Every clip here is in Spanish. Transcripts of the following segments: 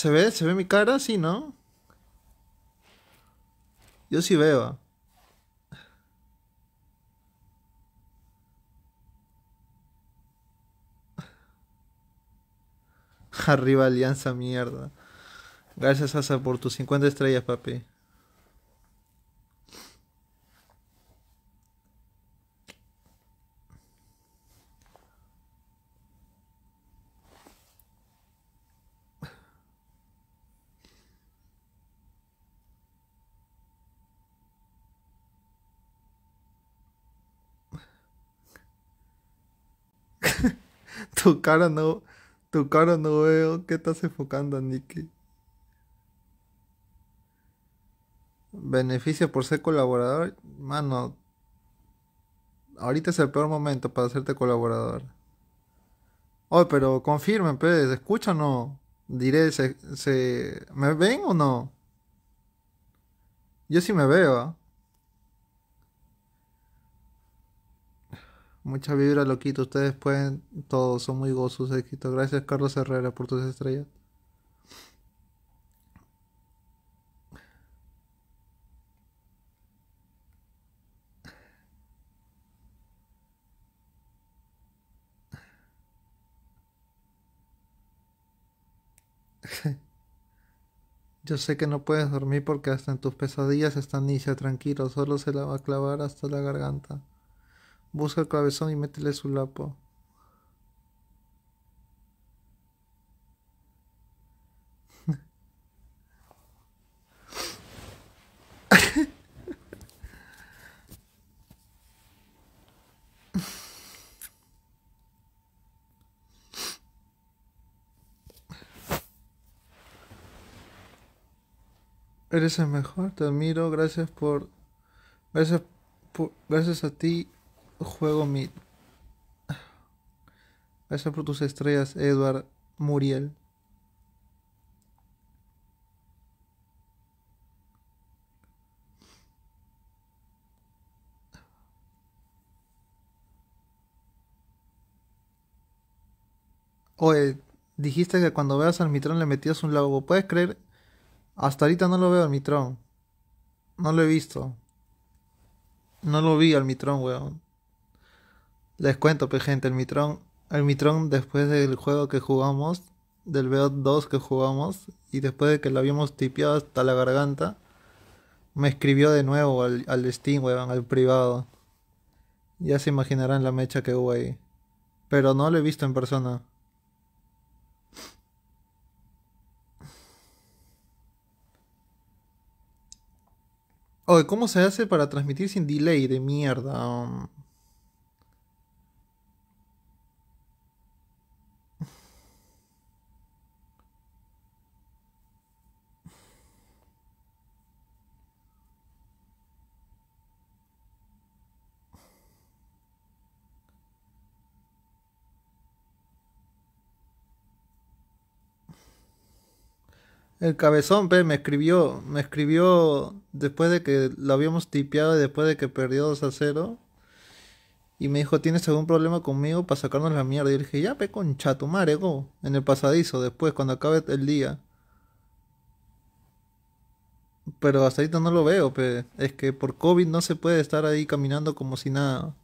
¿Se ve? ¿Se ve mi cara? Sí, ¿no? Yo sí veo. Arriba Alianza, mierda. Gracias, Asa, por tus 50 estrellas, papi. Tu cara no. Tu cara no veo. ¿Qué estás enfocando, Nicky? Beneficio por ser colaborador. Mano. Ahorita es el peor momento para hacerte colaborador. oh, pero confirme, pues, ¿escucha o no? Diré, ¿se, se... me ven o no? Yo sí me veo, ¿ah? Mucha vibra, loquito. Ustedes pueden. Todos son muy gozos, éxito. Gracias, Carlos Herrera, por tus estrellas. Yo sé que no puedes dormir porque hasta en tus pesadillas está Nisha, tranquilo, solo se la va a clavar hasta la garganta. Busca el cabezón y métele su lapo. Eres el mejor, te admiro, gracias por... Gracias, por, gracias a ti juego mi... Gracias por tus estrellas, Edward Muriel. Oye, dijiste que cuando veas al Mitrón le metías un lago, ¿Puedes creer? Hasta ahorita no lo veo al Mitrón. No lo he visto. No lo vi al Mitrón, weón. Les cuento, pues gente, el Mitron, el Mitron después del juego que jugamos, del BO2 que jugamos, y después de que lo habíamos tipeado hasta la garganta, me escribió de nuevo al, al Steam, weón, al privado. Ya se imaginarán la mecha que hubo ahí. Pero no lo he visto en persona. Oye, ¿cómo se hace para transmitir sin delay de mierda? Um? El cabezón, pe, me escribió, me escribió después de que lo habíamos tipeado y después de que perdió 2 a 0. Y me dijo, ¿tienes algún problema conmigo para sacarnos la mierda? Y yo le dije, ya, pe, con tu En el pasadizo, después, cuando acabe el día. Pero hasta ahorita no lo veo, pe. Es que por COVID no se puede estar ahí caminando como si nada.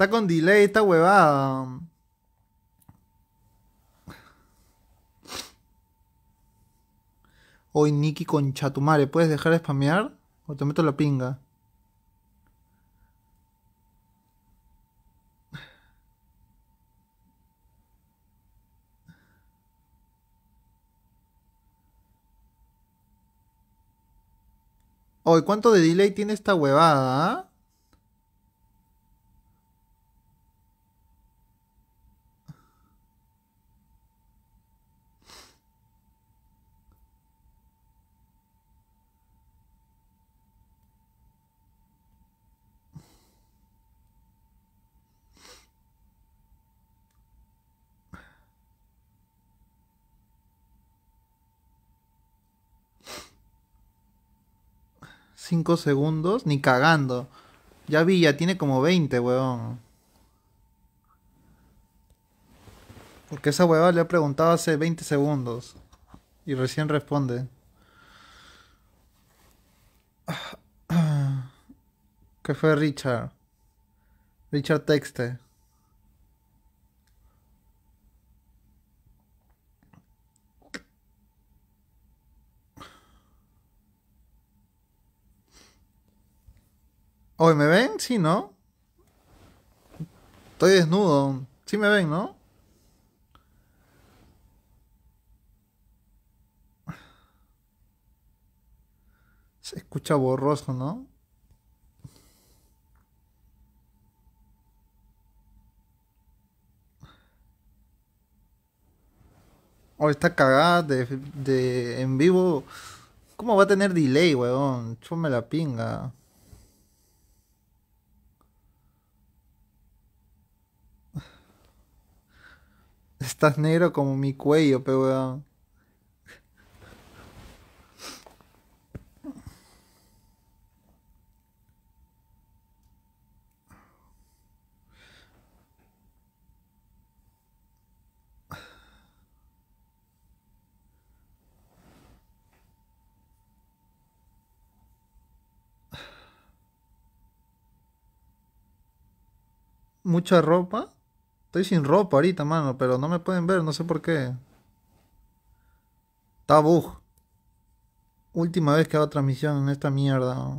Está con delay esta huevada. Hoy Nicky con Chatumare, ¿puedes dejar de spamear? O te meto la pinga. Hoy, ¿cuánto de delay tiene esta huevada? Ah? 5 segundos, ni cagando. Ya vi, ya tiene como 20, weón. Porque esa weón le ha preguntado hace 20 segundos. Y recién responde. ¿Qué fue Richard? Richard Texte. Hoy ¿me ven? Sí, ¿no? Estoy desnudo. Sí me ven, ¿no? Se escucha borroso, ¿no? Hoy oh, está cagada de, en vivo. ¿Cómo va a tener delay, weón? me la pinga. Estás negro como mi cuello, pero mucha ropa Estoy sin ropa ahorita, mano, pero no me pueden ver, no sé por qué. Tabú. Última vez que hago transmisión en esta mierda.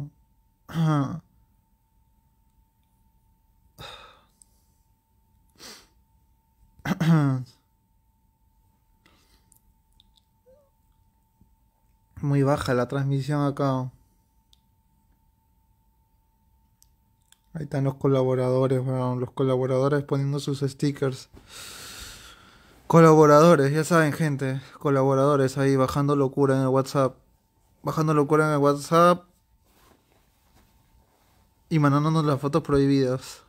Muy baja la transmisión acá. Ahí están los colaboradores, los colaboradores poniendo sus stickers. Colaboradores, ya saben gente, colaboradores ahí bajando locura en el WhatsApp. Bajando locura en el WhatsApp y mandándonos las fotos prohibidas.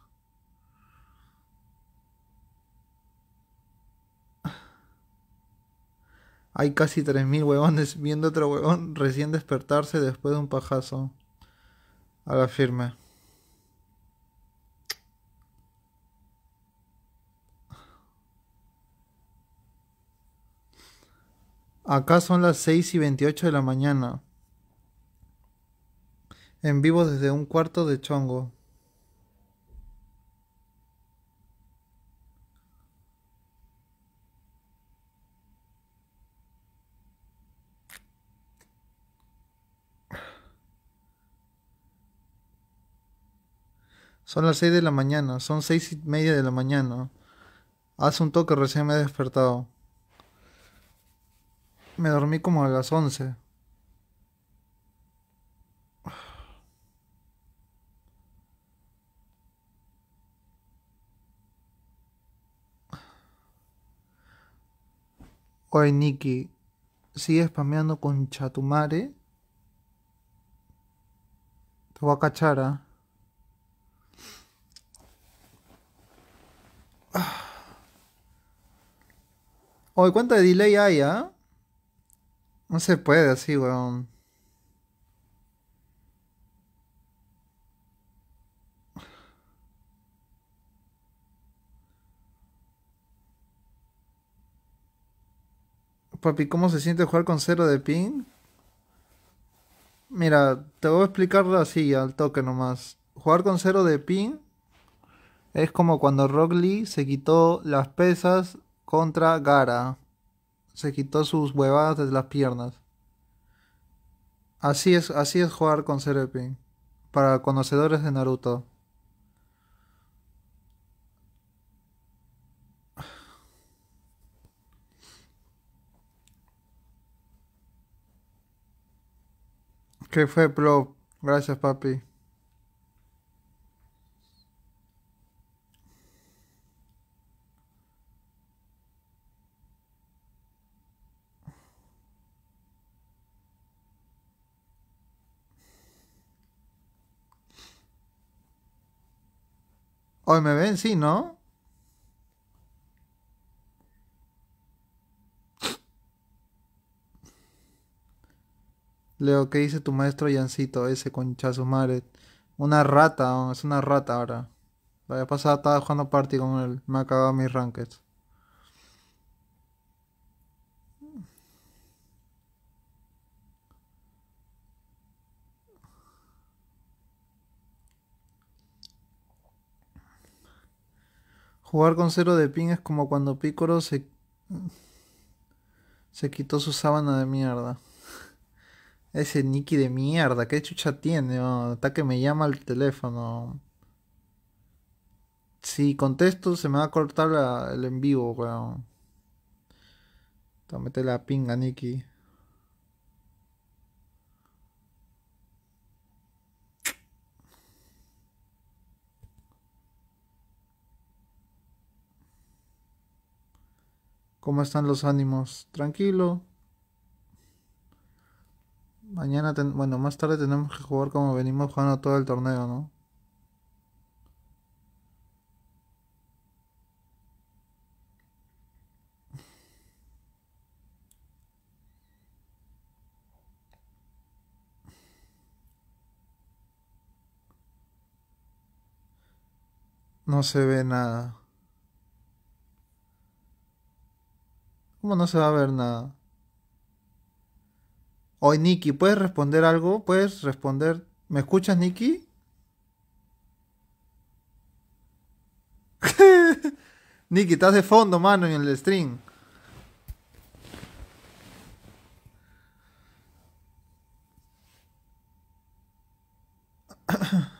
Hay casi 3.000 huevones viendo otro huevón recién despertarse después de un pajazo. A la firme. Acá son las 6 y 28 de la mañana. En vivo desde un cuarto de chongo. Son las 6 de la mañana, son seis y media de la mañana. Hace un toque recién me he despertado. Me dormí como a las 11. Oye, Nicky, ¿sigues spameando con Chatumare? Te voy a cachar, ¿ah? Ah. Oye, ¿cuánto de delay hay, ah? No se puede así, weón. Papi, ¿cómo se siente jugar con cero de ping? Mira, te voy a explicarlo así, al toque nomás. Jugar con cero de ping es como cuando Rock Lee se quitó las pesas contra Gara se quitó sus huevadas de las piernas. Así es, así es jugar con Serepin para conocedores de Naruto. ¿Qué fue, pro, Gracias, papi. Hoy me ven, sí, ¿no? Leo, ¿qué dice tu maestro Yancito ese conchazo, madre? Una rata, oh, es una rata ahora. La vez pasada estaba jugando party con él, me ha cagado mis rankings. Jugar con cero de ping es como cuando Picoro se, se quitó su sábana de mierda. Ese Nicky de mierda, ¿qué chucha tiene? Oh, hasta que me llama al teléfono. Si contesto, se me va a cortar el en vivo, weón. te la pinga, Nicky. ¿Cómo están los ánimos? Tranquilo. Mañana, bueno, más tarde tenemos que jugar como venimos jugando todo el torneo, ¿no? No se ve nada. ¿Cómo no se va a ver nada? Hoy, Nicky, ¿puedes responder algo? ¿Puedes responder? ¿Me escuchas, Nikki? Nikki, estás de fondo, mano, en el stream.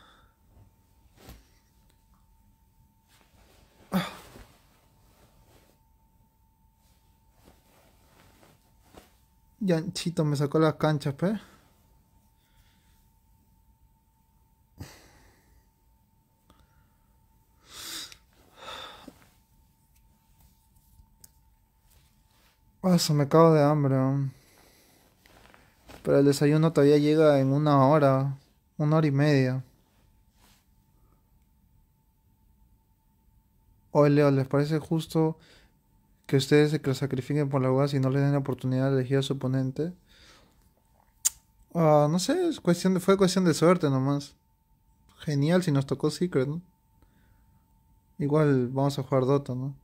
Yanchito me sacó las canchas, pe. Ah, Eso me cago de hambre. Pero el desayuno todavía llega en una hora, una hora y media. Leo, ¿les parece justo? que ustedes se sacrifiquen por la UAS y no le den la oportunidad de elegir a su oponente. Ah, no sé, es cuestión de, fue cuestión de suerte nomás. Genial si nos tocó Secret, ¿no? Igual vamos a jugar Dota, ¿no?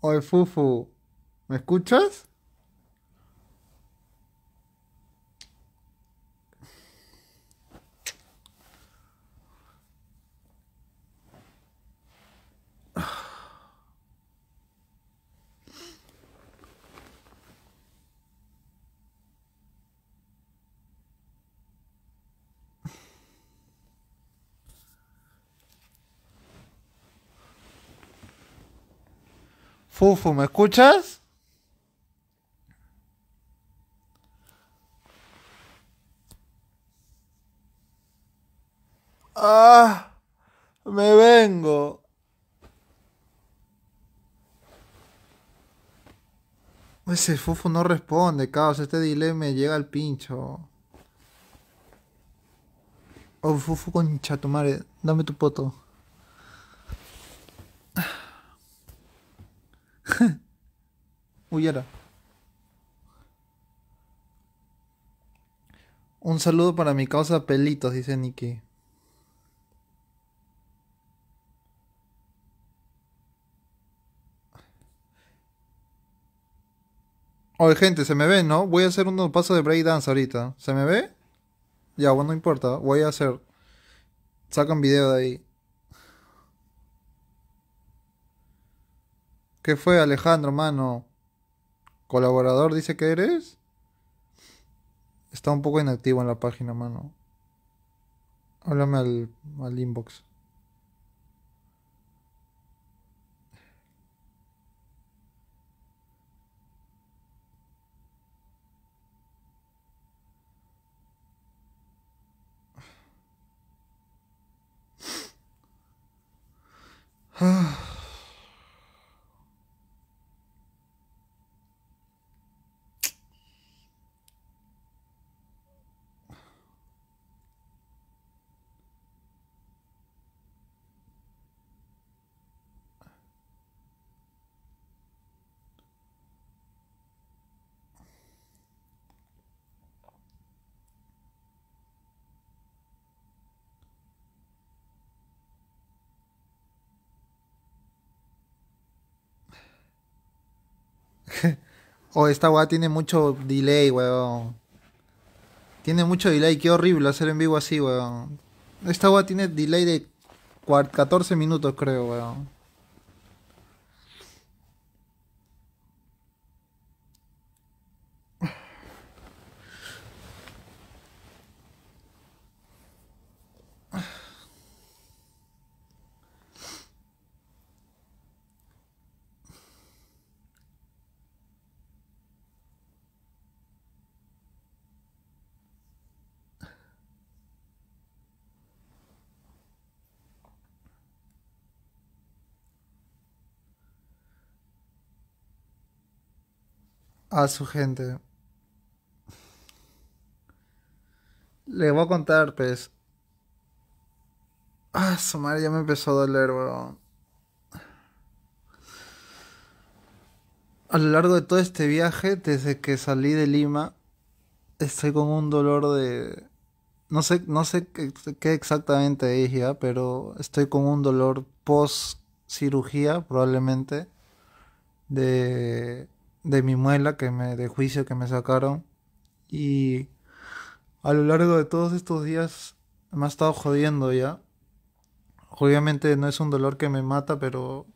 Oye, Fufu, ¿me escuchas? Fufu, ¿me escuchas? Ah, me vengo. Ese Fufu no responde, caos. Este me llega al pincho. Oh, Fufu, concha tu madre. Dame tu poto. era Un saludo para mi causa Pelitos, dice Nicky. Oye, gente, se me ve, ¿no? Voy a hacer unos pasos de breakdance ahorita. ¿Se me ve? Ya, bueno, no importa. Voy a hacer. Saca un video de ahí. ¿Qué fue, Alejandro, mano? colaborador dice que eres. Está un poco inactivo en la página, mano. Háblame al, al inbox. Ah. Oh, esta weá tiene mucho delay, weón. Tiene mucho delay, qué horrible hacer en vivo así, weón. Esta weá tiene delay de 14 minutos, creo, weón. a su gente. Le voy a contar, pues. Ah, su madre ya me empezó a doler, weón. A lo largo de todo este viaje, desde que salí de Lima, estoy con un dolor de. No sé, no sé qué, exactamente es pero estoy con un dolor post cirugía, probablemente, de de mi muela que me, de juicio que me sacaron. Y a lo largo de todos estos días me ha estado jodiendo ya. Obviamente no es un dolor que me mata, pero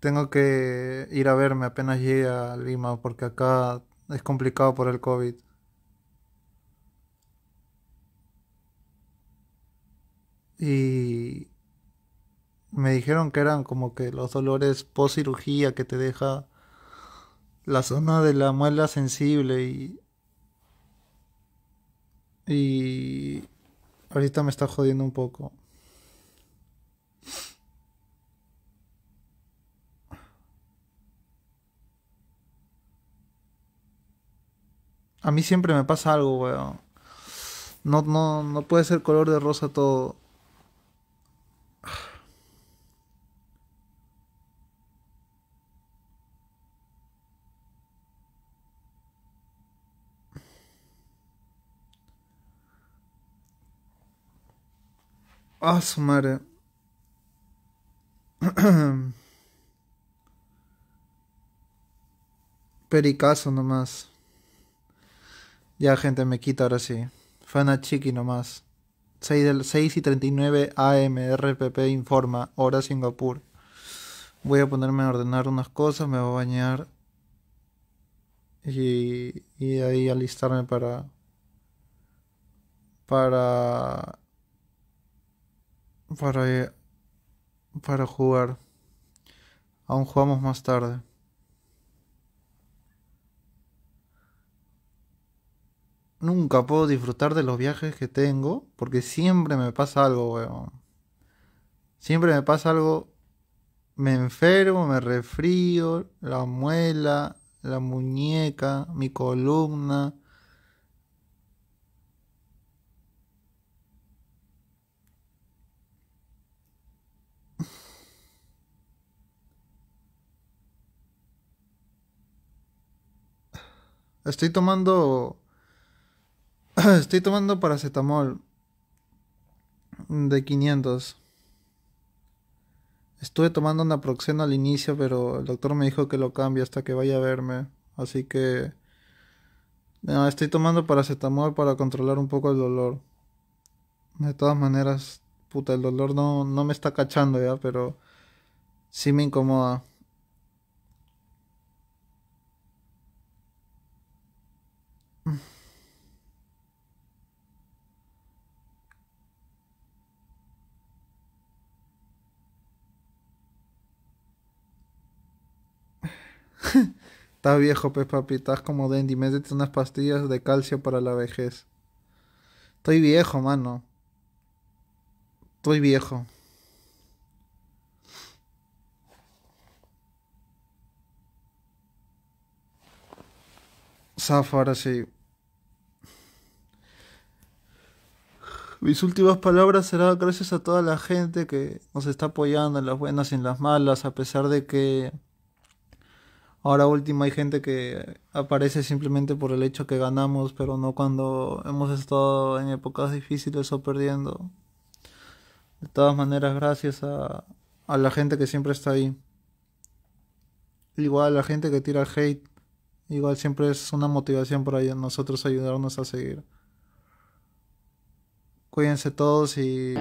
tengo que ir a verme apenas llegue a Lima porque acá es complicado por el COVID. Y me dijeron que eran como que los dolores post cirugía que te deja la zona de la muela sensible y... Y... Ahorita me está jodiendo un poco. A mí siempre me pasa algo, weón. No, no, no puede ser color de rosa todo. Ah, su madre. Pericazo nomás. Ya, gente, me quita ahora sí. Fana Chiqui nomás. 6, del, 6 y 39 AM, RPP informa, hora Singapur. Voy a ponerme a ordenar unas cosas, me voy a bañar. Y, y ahí alistarme para. Para para, para jugar. Aún jugamos más tarde. Nunca puedo disfrutar de los viajes que tengo porque siempre me pasa algo, weón. Siempre me pasa algo. Me enfermo, me refrío, la muela, la muñeca, mi columna Estoy tomando. Estoy tomando paracetamol. De 500. Estuve tomando una naproxeno al inicio, pero el doctor me dijo que lo cambie hasta que vaya a verme. Así que. No, estoy tomando paracetamol para controlar un poco el dolor. De todas maneras, puta, el dolor no, no me está cachando ya, pero sí me incomoda. Estás viejo, pues papi, estás como Dendy, métete unas pastillas de calcio para la vejez. Estoy viejo, mano. Estoy viejo. Safara, sí. Mis últimas palabras serán gracias a toda la gente que nos está apoyando en las buenas y en las malas, a pesar de que ahora última hay gente que aparece simplemente por el hecho que ganamos, pero no cuando hemos estado en épocas difíciles o perdiendo. De todas maneras, gracias a, a la gente que siempre está ahí. Igual a la gente que tira el hate, igual siempre es una motivación para nosotros ayudarnos a seguir. Cuídense todos y...